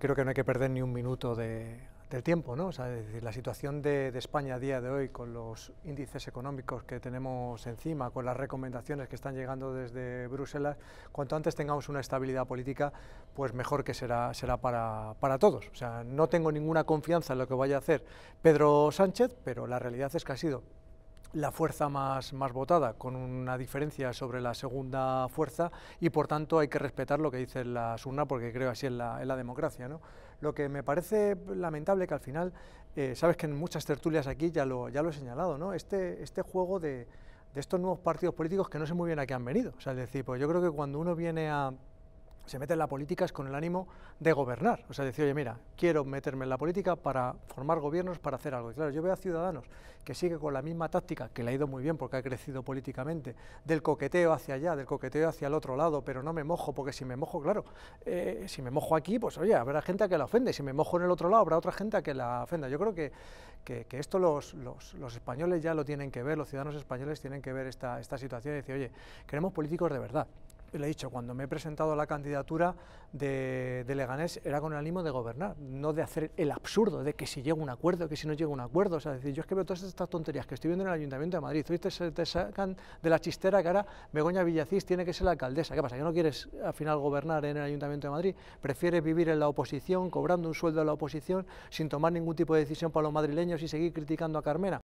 Creo que no hay que perder ni un minuto de, del tiempo, ¿no? decir, la situación de, España a día de hoy, con los índices económicos que tenemos encima, con las recomendaciones que están llegando desde Bruselas, cuanto antes tengamos una estabilidad política, pues mejor que será, para, para todos. O sea, no tengo ninguna confianza en lo que vaya a hacer Pedro Sánchez, pero la realidad es que ha sido la fuerza más, más votada, con una diferencia sobre la segunda fuerza, y por tanto hay que respetar lo que dice la urna porque creo así la, en la democracia. Lo que me parece lamentable que al final, eh, sabes que en muchas tertulias aquí ya lo, ya lo he señalado, ¿no? este, este juego de, estos nuevos partidos políticos que no sé muy bien a qué han venido. decir, pues yo creo que cuando uno viene a se mete en la política es con el ánimo de gobernar. O sea, decir, oye, mira, quiero meterme en la política para formar gobiernos, para hacer algo. Y claro, yo veo a Ciudadanos que sigue con la misma táctica, que le ha ido muy bien porque ha crecido políticamente, del coqueteo hacia allá, del coqueteo hacia el otro lado, pero no me mojo, porque si me mojo, claro, eh, si me mojo aquí, pues oye, habrá gente a que la ofende, si me mojo en el otro lado, habrá otra gente a que la ofenda. Yo creo que, que, esto los, los, los, españoles ya lo tienen que ver, los ciudadanos españoles tienen que ver esta, esta situación y decir, oye, queremos políticos de verdad le he dicho, cuando me he presentado la candidatura de, Leganés era con el ánimo de gobernar, no de hacer el absurdo de que si llega un acuerdo, que si no llega un acuerdo. O sea, decir, yo es que veo todas estas tonterías que estoy viendo en el Ayuntamiento de Madrid. Hoy te, sacan de la chistera que ahora Begoña Villacís tiene que ser la alcaldesa. ¿Qué pasa? ¿Que no quieres al final gobernar en el Ayuntamiento de Madrid? ¿Prefieres vivir en la oposición, cobrando un sueldo a la oposición, sin tomar ningún tipo de decisión para los madrileños y seguir criticando a Carmena?